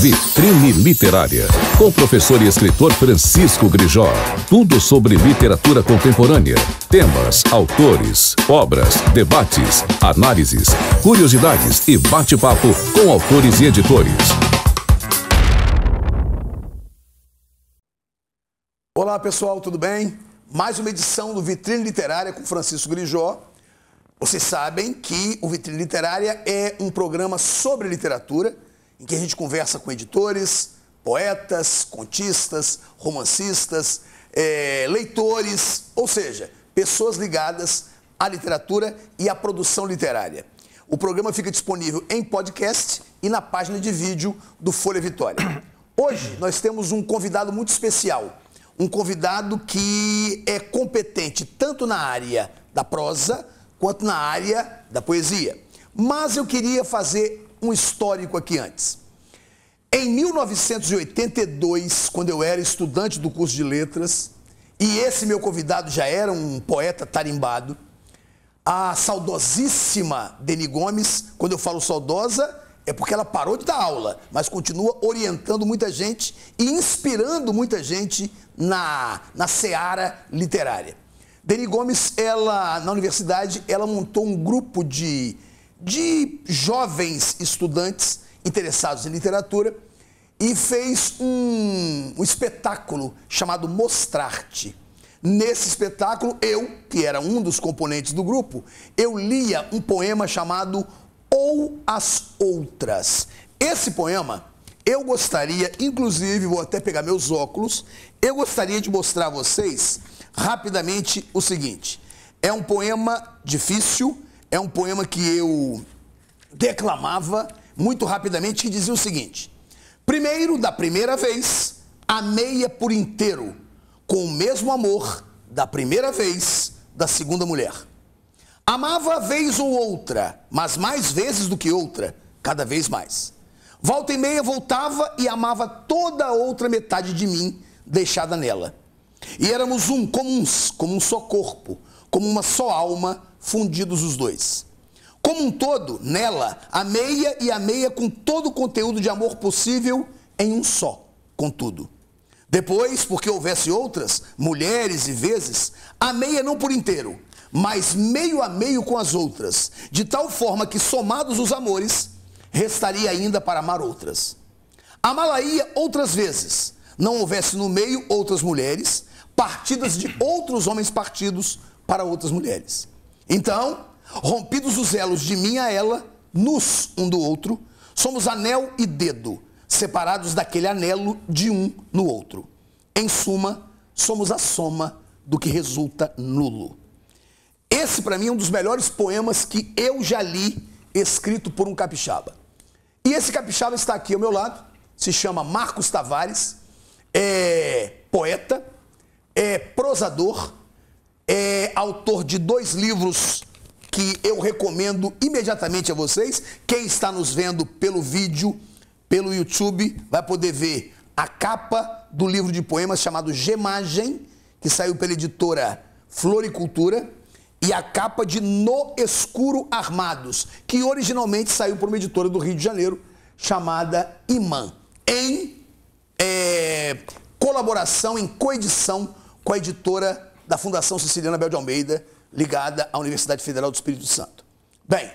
Vitrine Literária, com o professor e escritor Francisco Grijó. Tudo sobre literatura contemporânea, temas, autores, obras, debates, análises, curiosidades e bate-papo com autores e editores. Olá pessoal, tudo bem? Mais uma edição do Vitrine Literária com Francisco Grijó. Vocês sabem que o Vitrine Literária é um programa sobre literatura em que a gente conversa com editores, poetas, contistas, romancistas, é, leitores, ou seja, pessoas ligadas à literatura e à produção literária. O programa fica disponível em podcast e na página de vídeo do Folha Vitória. Hoje nós temos um convidado muito especial, um convidado que é competente tanto na área da prosa quanto na área da poesia. Mas eu queria fazer um histórico aqui antes. Em 1982, quando eu era estudante do curso de letras, e esse meu convidado já era um poeta tarimbado, a saudosíssima Deni Gomes, quando eu falo saudosa, é porque ela parou de dar aula, mas continua orientando muita gente e inspirando muita gente na, na seara literária. Deni Gomes, ela, na universidade, ela montou um grupo de de jovens estudantes interessados em literatura e fez um, um espetáculo chamado Mostrar-te. Nesse espetáculo, eu, que era um dos componentes do grupo, eu lia um poema chamado Ou as Outras. Esse poema eu gostaria, inclusive, vou até pegar meus óculos, eu gostaria de mostrar a vocês rapidamente o seguinte. É um poema difícil, é um poema que eu declamava muito rapidamente que dizia o seguinte: Primeiro, da primeira vez, amei-a por inteiro, com o mesmo amor da primeira vez da segunda mulher. Amava vez ou outra, mas mais vezes do que outra, cada vez mais. Volta e meia voltava e amava toda a outra metade de mim deixada nela. E éramos um, como um, como um só corpo, como uma só alma, fundidos os dois. Como um todo, nela, a meia e a meia com todo o conteúdo de amor possível em um só, contudo. Depois, porque houvesse outras, mulheres e vezes, a meia não por inteiro, mas meio a meio com as outras, de tal forma que, somados os amores, restaria ainda para amar outras. Amá-la-ia outras vezes, não houvesse no meio outras mulheres, partidas de outros homens partidos para outras mulheres. Então, rompidos os elos de mim a ela, nus um do outro, somos anel e dedo, separados daquele anelo de um no outro. Em suma, somos a soma do que resulta nulo. Esse, para mim, é um dos melhores poemas que eu já li, escrito por um capixaba. E esse capixaba está aqui ao meu lado, se chama Marcos Tavares, é poeta, é prosador, é autor de dois livros que eu recomendo imediatamente a vocês. Quem está nos vendo pelo vídeo, pelo YouTube, vai poder ver a capa do livro de poemas chamado Gemagem, que saiu pela editora Floricultura, e a capa de No Escuro Armados, que originalmente saiu por uma editora do Rio de Janeiro chamada Imã, em é, colaboração, em coedição com a editora da Fundação Siciliana Bel de Almeida, ligada à Universidade Federal do Espírito Santo. Bem,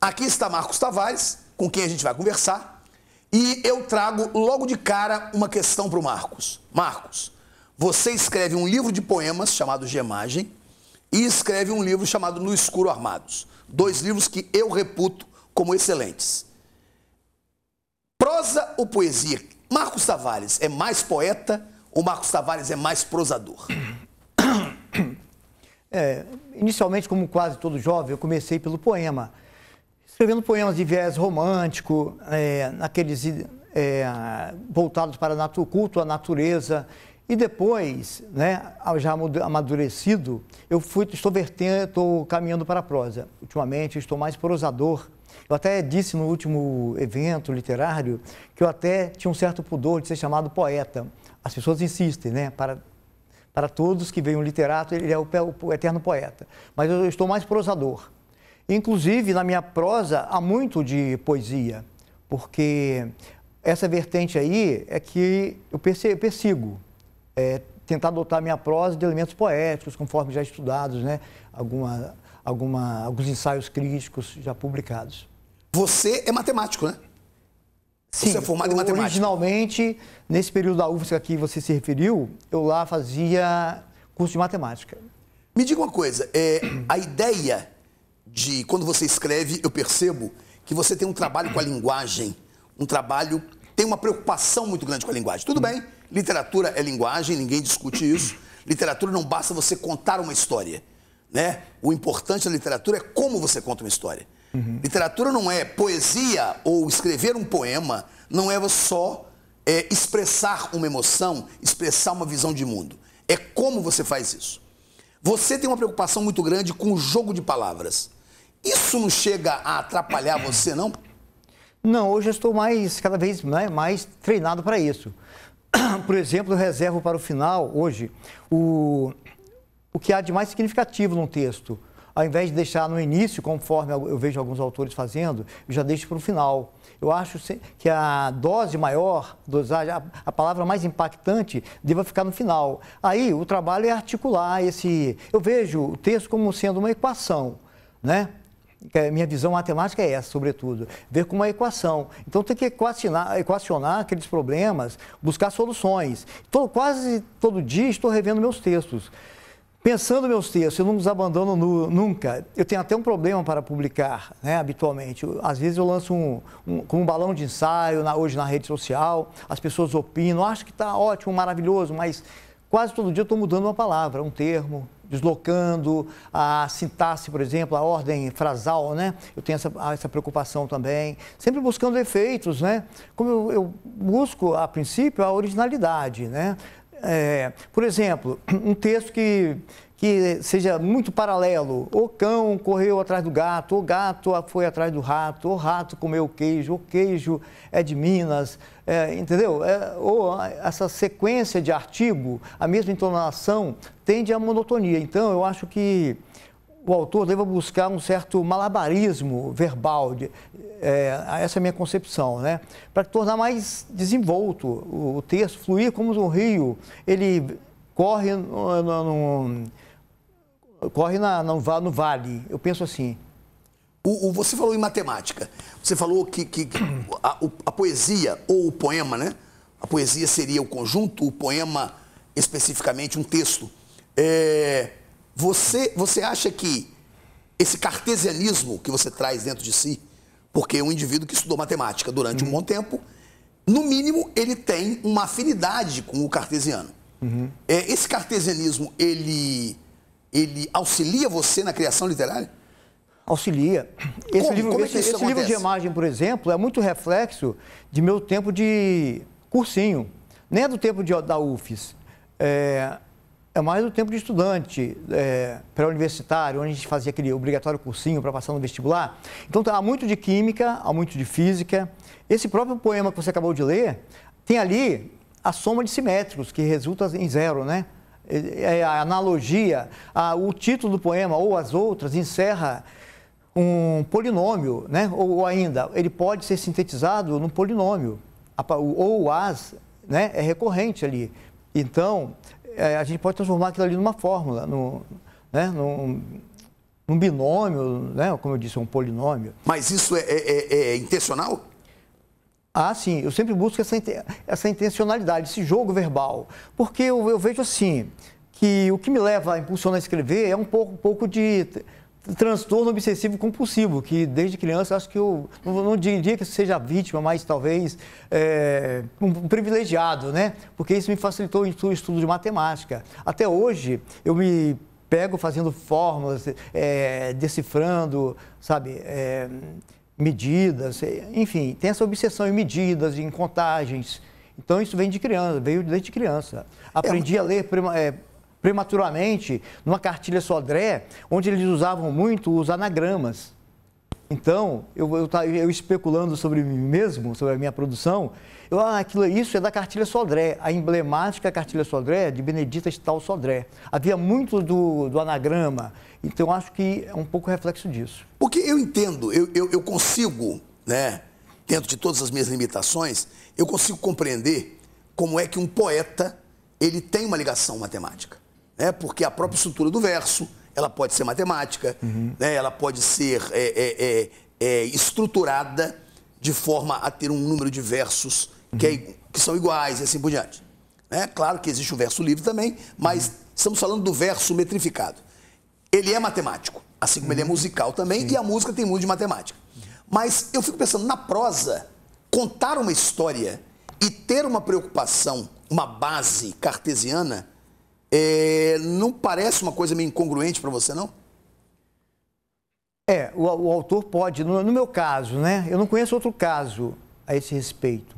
aqui está Marcos Tavares, com quem a gente vai conversar, e eu trago logo de cara uma questão para o Marcos. Marcos, você escreve um livro de poemas chamado Gemagem e escreve um livro chamado No Escuro Armados. Dois livros que eu reputo como excelentes. Prosa ou poesia? Marcos Tavares é mais poeta ou Marcos Tavares é mais prosador? É, inicialmente, como quase todo jovem, eu comecei pelo poema, escrevendo poemas de viés romântico, é, naqueles é, voltados para o culto à natureza. E depois, né, já amadurecido, eu fui, estou vertendo, estou caminhando para a prosa. Ultimamente, estou mais prosador. Eu até disse no último evento literário que eu até tinha um certo pudor de ser chamado poeta. As pessoas insistem, né, para para todos que veem o literato, ele é o, o eterno poeta. Mas eu estou mais prosador. Inclusive, na minha prosa, há muito de poesia, porque essa vertente aí é que eu persigo. É, tentar adotar minha prosa de elementos poéticos, conforme já estudados, né? Alguma, alguma, alguns ensaios críticos já publicados. Você é matemático, né? Sim, você é formado em matemática. Originalmente, nesse período da UFSC a que você se referiu, eu lá fazia curso de matemática. Me diga uma coisa, é, a ideia de quando você escreve, eu percebo que você tem um trabalho com a linguagem, um trabalho, tem uma preocupação muito grande com a linguagem. Tudo bem, literatura é linguagem, ninguém discute isso. Literatura não basta você contar uma história, né? O importante da literatura é como você conta uma história. Uhum. Literatura não é poesia ou escrever um poema, não é só é, expressar uma emoção, expressar uma visão de mundo. É como você faz isso. Você tem uma preocupação muito grande com o jogo de palavras. Isso não chega a atrapalhar você, não? Não, hoje eu estou mais, cada vez né, mais treinado para isso. Por exemplo, eu reservo para o final, hoje, o, o que há de mais significativo num texto ao invés de deixar no início, conforme eu vejo alguns autores fazendo, eu já deixo para o final. Eu acho que a dose maior, dosagem, a palavra mais impactante, deva ficar no final. Aí o trabalho é articular esse. Eu vejo o texto como sendo uma equação, né? É, minha visão matemática é essa, sobretudo, ver como uma equação. Então tem que equacionar, equacionar aqueles problemas, buscar soluções. Então, quase todo dia estou revendo meus textos. Pensando meus textos, eu não os abandono nunca. Eu tenho até um problema para publicar, né, habitualmente. às vezes eu lanço um, um, como um balão de ensaio na, hoje na rede social, as pessoas opinam, acho que está ótimo, maravilhoso, mas quase todo dia eu estou mudando uma palavra, um termo, deslocando a sintaxe, por exemplo, a ordem frasal, né? Eu tenho essa, ah, essa preocupação também. Sempre buscando efeitos, né? Como eu, eu busco, a princípio, a originalidade, né? É, por exemplo, um texto que, que seja muito paralelo. O cão correu atrás do gato, o gato foi atrás do rato, o rato comeu o queijo, o queijo é de Minas, é, entendeu? É, ou essa sequência de artigo, a mesma entonação, tende à monotonia. Então, eu acho que o autor deva buscar um certo malabarismo verbal, de, é, essa é a minha concepção, né? para tornar mais desenvolto o, o, texto, fluir como um rio, ele corre no, no, no corre na, no, no, vale, eu penso assim. O, o, você falou em matemática, você falou que, que, a, a poesia ou o poema, né? A poesia seria o conjunto, o poema especificamente um texto. É, você, você acha que esse cartesianismo que você traz dentro de si, porque é um indivíduo que estudou matemática durante uhum. um bom uhum. tempo, no mínimo ele tem uma afinidade com o cartesiano. Uhum. É, esse cartesianismo, ele, ele auxilia você na criação literária? Auxilia. Esse como, livro, como é esse, esse livro de imagem, por exemplo, é muito reflexo de meu tempo de cursinho. Nem é do tempo de, da UFES. É, é mais o tempo de estudante é, pré-universitário, onde a gente fazia aquele obrigatório cursinho para passar no vestibular. Então tá, há muito de química, há muito de física. Esse próprio poema que você acabou de ler tem ali a soma de simétricos, que resulta em zero, né? É, é a analogia, a, o título do poema ou as outras encerra um polinômio, né? ou, ou ainda, ele pode ser sintetizado num polinômio. A, o, ou as né? é recorrente ali. Então, é, a gente pode transformar aquilo ali numa fórmula, num, né, num, num binômio, né, como eu disse, um polinômio. Mas isso é, é, é, é intencional? Ah, sim, eu sempre busco essa, essa intencionalidade, esse jogo verbal. Porque eu, eu vejo assim, que o que me leva a impulsionar a escrever é um pouco, um pouco de transtorno obsessivo compulsivo, que desde criança acho que eu não, diria que seja vítima, mas talvez é, um privilegiado, né? Porque isso me facilitou o estudo de matemática. Até hoje eu me pego fazendo fórmulas, é, decifrando, sabe? É, medidas, é, enfim, tem essa obsessão em medidas, em contagens. Então isso vem de criança, veio desde criança. É, Aprendi é, a ler prima, é, prematuramente numa cartilha Sodré, onde eles usavam muito os anagramas. Então, eu, eu, tá, eu especulando sobre mim mesmo, sobre a minha produção, eu, ah, aquilo, isso é da cartilha Sodré, a emblemática cartilha Sodré de Benedita Stal Sodré. Havia muito do, do anagrama, então acho que é um pouco reflexo disso. Porque eu entendo, eu, eu, eu consigo, né, dentro de todas as minhas limitações, eu consigo compreender como é que um poeta ele tem uma ligação matemática né? porque a própria estrutura do verso, ela pode ser matemática, uhum. né? ela pode ser é é, é, é, estruturada de forma a ter um número de versos uhum. que, é que, são iguais e assim por diante. É claro que existe o verso livre também, mas uhum. estamos falando do verso metrificado. Ele é matemático, assim como ele é musical também, Sim. e a música tem muito de matemática. Mas eu fico pensando na prosa, contar uma história e ter uma preocupação, uma base cartesiana, é, não parece uma coisa meio incongruente para você, não? É, o, o autor pode. No, no, meu caso, né? Eu não conheço outro caso a esse respeito.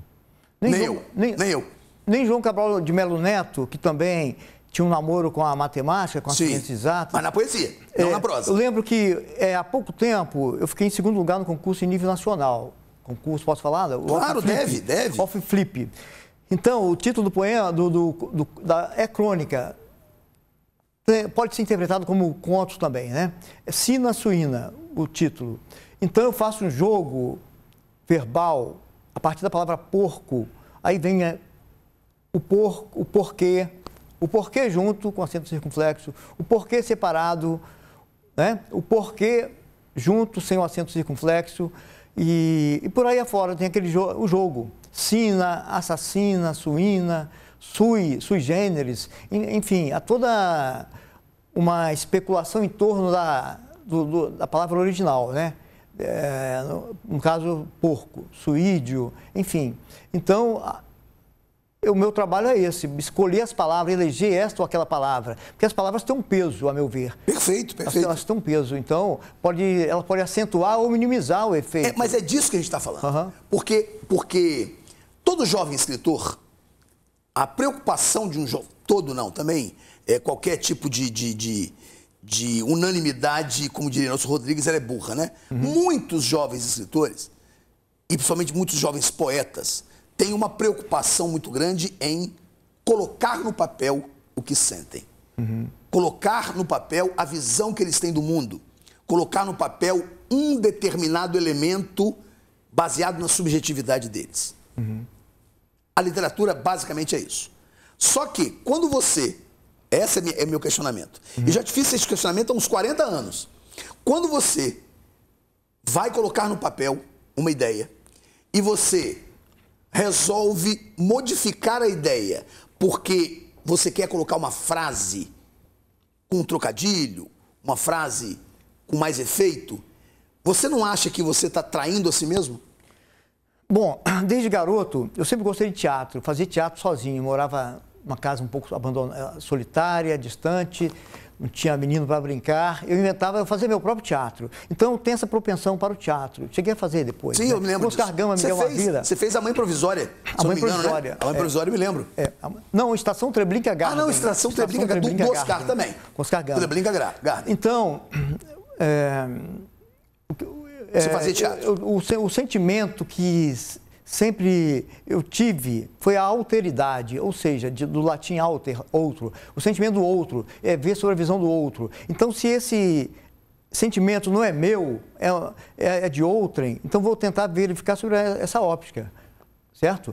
Nem, nem João, eu. Nem, nem, eu. Nem João Cabral de Melo Neto, que também tinha um namoro com a matemática, com a Sim, ciência exata. Mas na poesia, não é, na prosa. Eu lembro que é, há pouco tempo eu fiquei em segundo lugar no concurso em nível nacional. Concurso, posso falar? Claro, deve, deve. Off-flip. Então, o título do poema do, do, do, da, é crônica. É, pode ser interpretado como conto também, né? É Sina Suína, o título. Então, eu faço um jogo verbal a partir da palavra porco. Aí vem é, o, por, o porquê, o porquê junto com acento circunflexo, o porquê separado, né? o porquê junto sem o acento circunflexo e, e por aí afora tem aquele jo o jogo sina, assassina, suína, sui, sui generis, enfim, há toda uma especulação em torno da, do, do, da palavra original, né? É, no, no, caso, porco, suídio, enfim. Então, o meu trabalho é esse, escolher as palavras, eleger esta ou aquela palavra, porque as palavras têm um peso, a meu ver. Perfeito, perfeito. Elas, elas têm um peso, então pode, ela pode acentuar ou minimizar o efeito. É, mas é disso que a gente está falando, uhum. porque, porque todo jovem escritor, a preocupação de um jovem, todo não, também, é qualquer tipo de, de, de, de unanimidade, como diria nosso Rodrigues, ela é burra, né? Uhum. Muitos jovens escritores, e principalmente muitos jovens poetas, tem uma preocupação muito grande em colocar no papel o que sentem. Uhum. Colocar no papel a visão que eles têm do mundo. Colocar no papel um determinado elemento baseado na subjetividade deles. Uhum. A literatura basicamente é isso. Só que quando você. Esse é, é meu questionamento. Uhum. E já te é fiz esse questionamento há uns 40 anos. Quando você vai colocar no papel uma ideia e você resolve modificar a ideia porque você quer colocar uma frase com um trocadilho, uma frase com mais efeito, você não acha que você está traindo a si mesmo? Bom, desde garoto, eu sempre gostei de teatro, fazia teatro sozinho, morava uma casa um pouco abandonada, eh, solitária, distante, não tinha menino para brincar. Eu inventava, eu fazia meu próprio teatro. Então tenho essa propensão para o teatro. Cheguei a fazer depois. Sim, né? eu me lembro. Oscar Gama, Você fez a Mãe Provisória. A Mãe Provisória. Engano, né? A Mãe é. Provisória, é, eu me lembro. É, a, não, Estação Treblinka Garden. Ah, não, Estação, Treblinka Garden. Do, Oscar Garden, também. Com Oscar Gama. Treblinka Garden. Então. É, você fazia eh, teatro? o, o sentimento que sempre eu tive foi a alteridade, ou seja, de, do latim alter, outro, o sentimento do outro, é ver sobre a visão do outro. Então, se esse sentimento não é meu, é, é, é de outrem, então vou tentar verificar sobre essa óptica certo?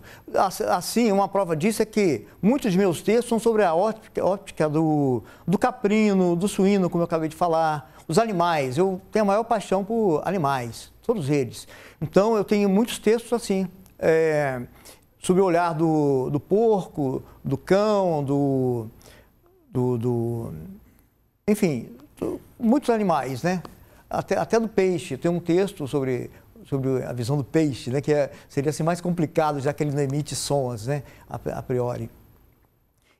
Assim, uma prova disso é que muitos de meus textos são sobre a óptica, óptica do, do, caprino, do suíno, como eu acabei de falar, os animais. Eu tenho a maior paixão por animais, todos eles. Então, eu tenho muitos textos assim é, sob o olhar do, do porco, do cão, do, do, do enfim, do, muitos animais, né? Até, até do peixe. Tem um texto sobre sobre a visão do peixe, né? Que é, seria assim mais complicado já que ele não emite sons, né? a, a priori.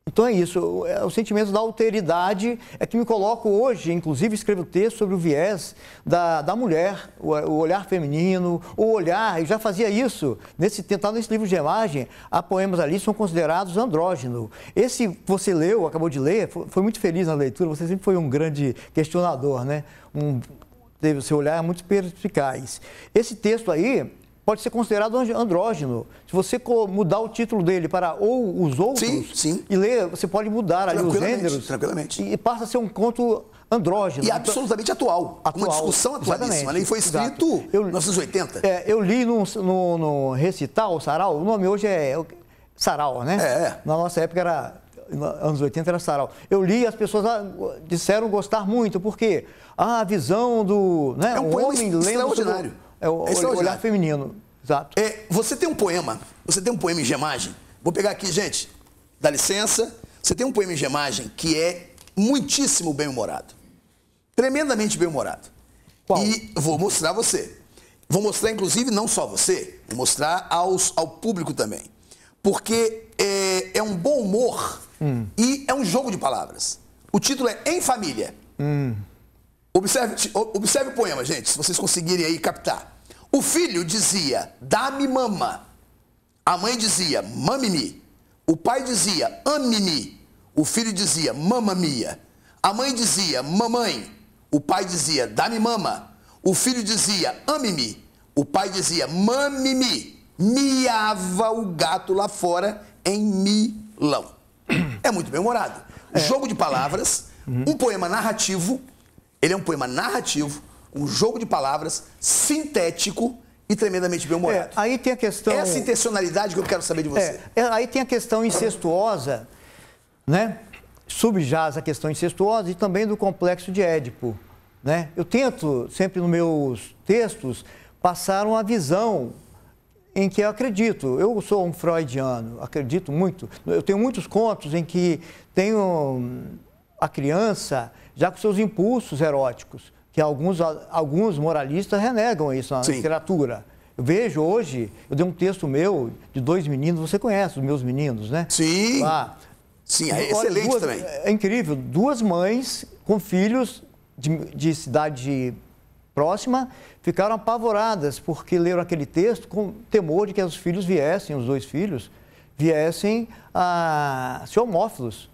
Então é isso, é o sentimento da alteridade é que me coloco hoje, inclusive escrevo texto sobre o viés da, da mulher, o, o olhar feminino, o olhar, eu já fazia isso, nesse tentar tá nesse livro de imagem, há poemas ali que são considerados andrógeno. Esse você leu, acabou de ler, foi, foi muito feliz na leitura, você sempre foi um grande questionador, né? Um, teve o seu olhar muito perspicaz. Esse texto aí, pode ser considerado andrógeno. Se você mudar o título dele para ou os outros sim, sim. e ler, você pode mudar ali os gêneros. Tranquilamente. E passa a ser um conto andrógeno. E absolutamente atual. atual. Uma discussão atualíssima. Ele foi escrito em 1980. É, eu li no, no, no recital, Sarau, o nome hoje é, é Sarau, né? É, é. Na nossa época era anos 80 era sarau. Eu li as pessoas ah, disseram gostar muito, porque ah, a visão do né, é um, um homem lendo é o é olhar feminino. Exato. É, você tem um poema, você tem um poema em gemagem. Vou pegar aqui, gente, dá licença. Você tem um poema em gemagem que é muitíssimo bem-humorado. Tremendamente bem-humorado. Qual? E vou mostrar você. Vou mostrar, inclusive, não só você, vou mostrar aos, ao público também. Porque é, é um bom humor hum. e é um jogo de palavras. O título é Em Família. Hum. Observe, observe o poema, gente, se vocês conseguirem aí captar. O filho dizia, dá-me mama. A mãe dizia, mame-me. O pai dizia, ame-me. O filho dizia, mama mia. A mãe dizia, mamãe. O pai dizia, dá-me mama. O filho dizia, ame-me. O pai dizia, mame-me. Miava o gato lá fora em milão. É muito bem-humorado. É. Jogo de palavras, um poema narrativo ele é um poema narrativo, um jogo de palavras, sintético e tremendamente bem-humorado. É, aí tem a questão... Essa intencionalidade que eu quero saber de você. É, é, aí tem a questão incestuosa, né? Subjaz a questão incestuosa e também do complexo de Édipo, né? Eu tento, sempre nos meus textos, passar uma visão em que eu acredito. Eu sou um freudiano, acredito muito. Eu tenho muitos contos em que tenho hum, a criança já com seus impulsos eróticos, que alguns, alguns moralistas renegam isso na Sim. literatura. Eu vejo hoje, eu dei um texto meu de dois meninos, você conhece os meus meninos, né? Sim. Lá. Sim, é excelente duas, também. É incrível, duas mães com filhos de, de cidade próxima ficaram apavoradas porque leram aquele texto com temor de que os filhos viessem, os dois filhos, viessem a ser homófilos.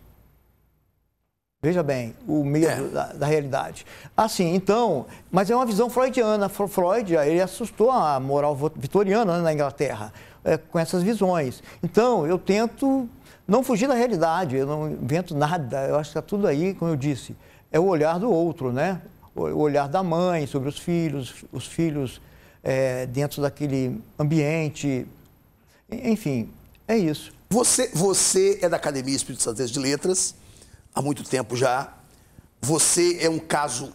Veja bem, o medo é. da, da, realidade. Assim, então, mas é uma visão freudiana. Freud, eh, ele assustou a moral vitoriana né, na Inglaterra é, com essas visões. Então, eu tento não fugir da realidade, eu não invento nada. Eu acho que está tudo aí, como eu disse, é o olhar do outro, né? O olhar da mãe sobre os filhos, os filhos é, dentro daquele ambiente. Enfim, é isso. Você, você é da Academia Espírito Santo de Letras há muito tempo já. Você é um caso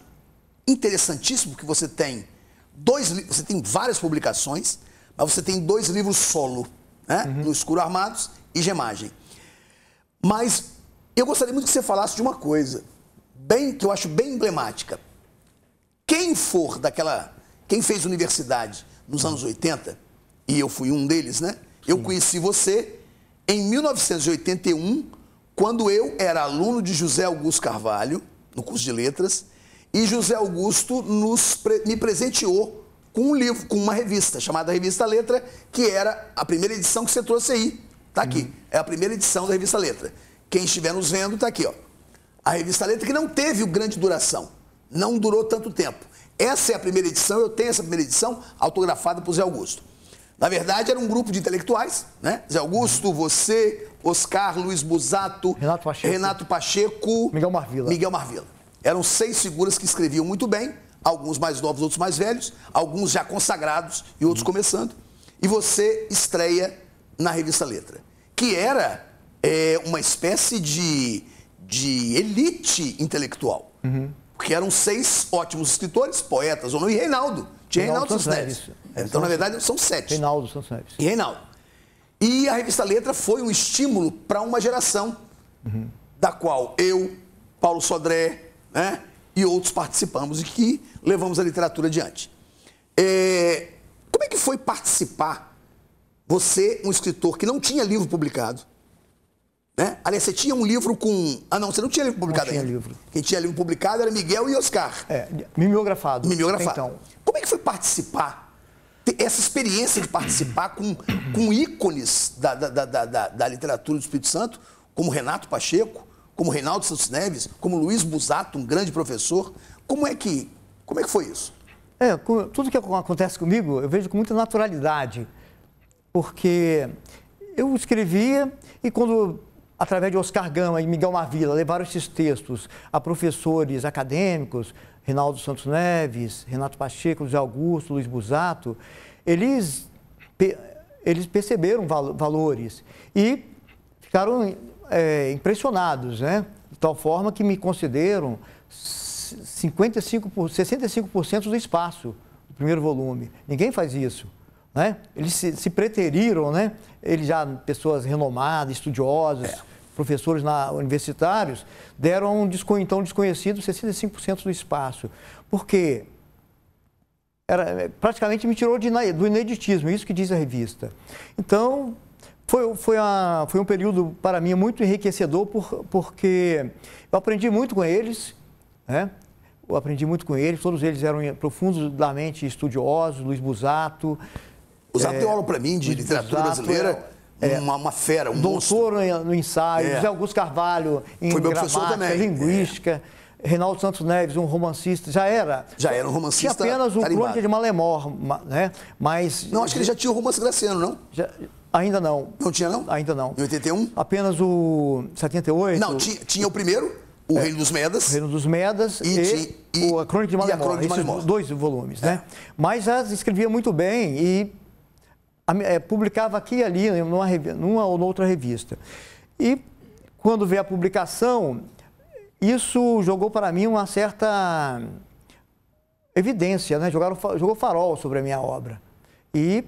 interessantíssimo que você tem dois, você tem várias publicações, mas você tem dois livros solo, né? Uhum. No Escuro Armados e Gemagem. Mas eu gostaria muito que você falasse de uma coisa, bem que eu acho bem emblemática. Quem for daquela, quem fez universidade nos anos 80, e eu fui um deles, né? Eu conheci você em 1981 quando eu era aluno de José Augusto Carvalho, no curso de letras, e José Augusto nos, me presenteou com um livro, com uma revista, chamada Revista Letra, que era a primeira edição que você trouxe aí. Tá aqui. Uhum. É a primeira edição da Revista Letra. Quem estiver nos vendo, tá aqui, ó. A Revista Letra, que não teve grande duração. Não durou tanto tempo. Essa é a primeira edição, eu tenho essa primeira edição autografada por Zé Augusto. Na verdade, era um grupo de intelectuais, né? Zé Augusto, você, Oscar, Luiz Busato, Renato Pacheco, Renato Pacheco Miguel Marvila. Miguel Marvila. Eram seis figuras que escreviam muito bem, alguns mais novos, outros mais velhos, alguns já consagrados e outros uhum. começando. E você estreia na revista Letra, que era é, uma espécie de, de elite intelectual. Uhum. Porque eram seis ótimos escritores, poetas, não, e Reinaldo tinha Reinaldo, Reinaldo Santos né? é, Então, na verdade, são sete. Reinaldo Santos né? sete. E Reinaldo. E a revista Letra foi um estímulo para uma geração uhum. da qual eu, Paulo Sodré né, e outros participamos e que levamos a literatura adiante. É, como é que foi participar? Você, um escritor que não tinha livro publicado, né? Aliás, você tinha um livro com. Ah, não, você não tinha livro publicado não tinha ainda. livro. Quem tinha livro publicado era Miguel e Oscar. É, mimeografado. Mimeografado. Então, que foi participar? Essa experiência de participar com, com ícones da, da, da, da, da literatura do Espírito Santo, como Renato Pacheco, como Reinaldo Santos Neves, como Luiz Busato, um grande professor. Como é que, como é que foi isso? É, tudo que acontece comigo eu vejo com muita naturalidade, porque eu escrevia e quando, através de Oscar Gama e Miguel Mavila, levaram esses textos a professores acadêmicos, Reinaldo Santos Neves, Renato Pacheco, José Augusto, Luiz Busato, eles, eles perceberam val valores e ficaram é, impressionados, né? De tal forma que me consideram 55, 65% do espaço do primeiro volume. Ninguém faz isso. Né? Eles se, se preteriram, né? Eles já pessoas renomadas, estudiosas. É professores na, universitários, deram a um então desconhecido 65% do espaço. porque Era, praticamente me tirou de, do ineditismo, isso que diz a revista. Então, foi, foi, a, foi um período para mim muito enriquecedor, por, porque eu aprendi muito com eles, né? eu aprendi muito com eles, todos eles eram profundamente estudiosos, Luiz Busato. Busato é, tem aula para mim de literatura Busato, brasileira. É, uma, uma, fera, um doutor monstro. no ensaio, é. José Augusto Carvalho em Foi gramática, é. linguística. É. Reinaldo Santos Neves, um romancista, já era. Já era um romancista. Tinha apenas o Crônica de Malemor, né? Mas. Não, acho que ele já tinha o romance Graciano, não? Já, ainda não. Não tinha, não? Ainda não. Em 81? Apenas o 78? Não, tinha, tinha o primeiro, O é, Reino dos Medas. O Reino dos Medas e, e, e, a Crônica de Malemor. dois volumes, né? É. Mas já escrevia muito bem e é, publicava aqui e ali, numa, numa ou noutra revista. E quando veio a publicação, isso jogou para mim uma certa evidência, né? Jogaram, jogou farol sobre a minha obra. E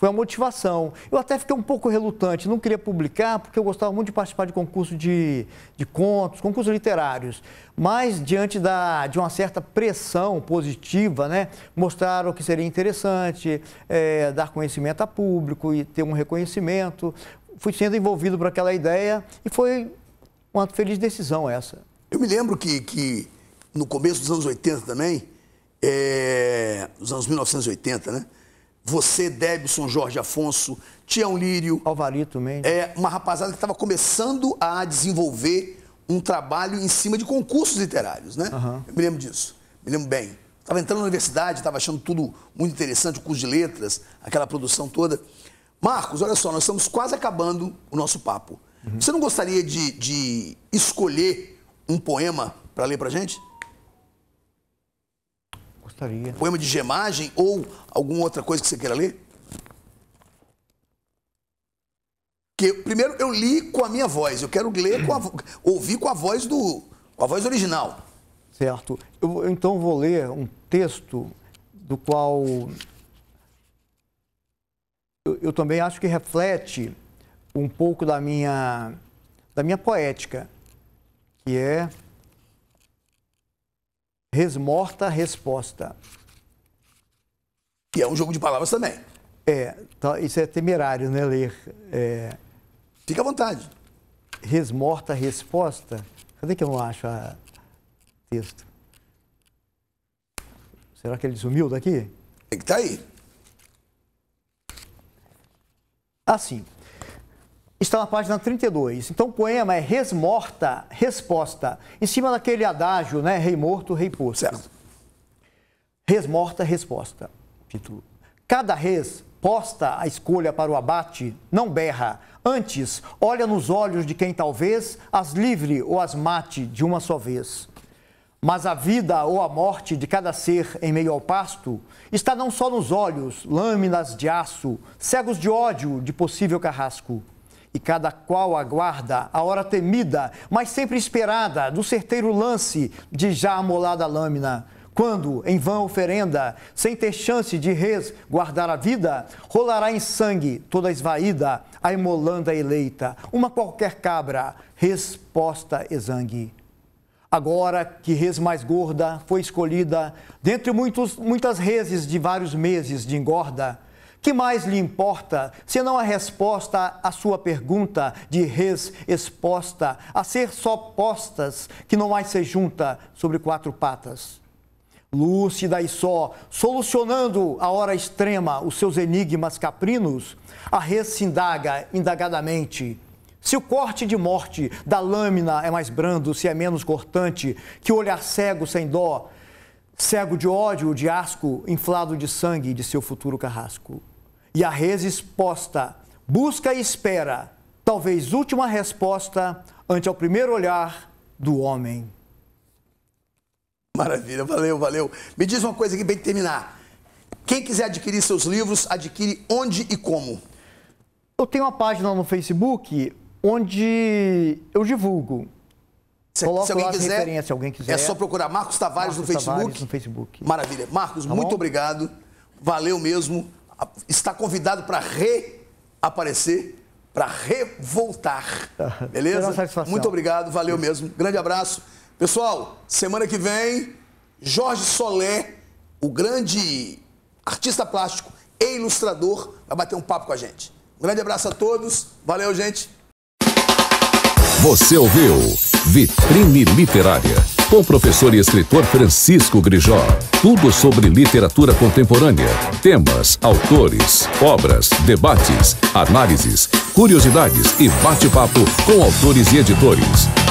foi uma motivação. Eu até fiquei um pouco relutante, não queria publicar, porque eu gostava muito de participar de concurso de, de contos, concursos literários. Mas, diante da, de uma certa pressão positiva, né, mostraram que seria interessante é, dar conhecimento a público e ter um reconhecimento. Fui sendo envolvido por aquela ideia e foi uma feliz decisão essa. Eu me lembro que, que no começo dos anos 80 também, é, eh, nos anos 1980, né? Você, Debson, Jorge Afonso, Tião Lírio. Alvarito também, É, uma rapazada que estava começando a desenvolver um trabalho em cima de concursos literários, né? Uhum. Eu me lembro disso, me lembro bem. Estava entrando na universidade, estava achando tudo muito interessante, o curso de letras, aquela produção toda. Marcos, olha só, nós estamos quase acabando o nosso papo. Uhum. Você não gostaria de, de escolher um poema para ler para gente? Gostaria. Poema de gemagem ou alguma outra coisa que você queira ler? Que, primeiro, eu li com a minha voz. Eu quero ler com a, ouvir com a voz do, com a voz original. Certo. Eu, então vou ler um texto do qual eu, eu, também acho que reflete um pouco da minha, da minha poética, que é Resmorta resposta. E é um jogo de palavras também. É, tá, isso é temerário, né, ler? É... Fica à vontade. Resmorta resposta. Cadê que eu não acho a texto? Será que ele sumiu daqui? É que tá aí. Assim, está na página 32. Então, o poema é Resmorta, Resposta, em cima daquele adágio, né? Rei morto, rei posto. Certo. Resmorta, Resposta, título. Cada res posta a escolha para o abate não berra, antes olha nos olhos de quem talvez as livre ou as mate de uma só vez. Mas a vida ou a morte de cada ser em meio ao pasto está não só nos olhos, lâminas de aço, cegos de ódio de possível carrasco, e cada qual aguarda a hora temida, mas sempre esperada, do certeiro lance de já amolada lâmina. Quando, em vão oferenda, sem ter chance de resguardar a vida, rolará em sangue, toda esvaída, a imolanda eleita, uma qualquer cabra, resposta exangue. Agora que res mais gorda foi escolhida, dentre muitos, muitas reses de vários meses de engorda, que mais lhe importa, senão a resposta à sua pergunta de res exposta, a ser só postas, que não mais se junta sobre quatro patas? Lúcida e só, solucionando a hora extrema os seus enigmas caprinos, a res se indaga indagadamente. Se o corte de morte da lâmina é mais brando, se é menos cortante, que o olhar cego sem dó, cego de ódio, de asco, inflado de sangue de seu futuro carrasco e a resposta. Busca e espera, talvez última resposta ante ao primeiro olhar do homem. Maravilha, valeu, valeu. Me diz uma coisa aqui bem terminar. Quem quiser adquirir seus livros, adquire onde e como? Eu tenho uma página no Facebook onde eu divulgo. Se, se alguém quiser, se alguém quiser. É só procurar Marcos Tavares, Marcos no, Facebook. Tavares no Facebook. Maravilha. Marcos, tá muito bom? obrigado. Valeu mesmo está convidado para reaparecer, para revoltar. Ah, Beleza? Muito obrigado, valeu mesmo. Grande abraço. Pessoal, semana que vem, Jorge Solé, o grande artista plástico e ilustrador, vai bater um papo com a gente. Um grande abraço a todos. Valeu, gente. Você ouviu Vitrine Literária com o professor e escritor Francisco Grijó. Tudo sobre literatura contemporânea, temas, autores, obras, debates, análises, curiosidades e bate-papo com autores e editores.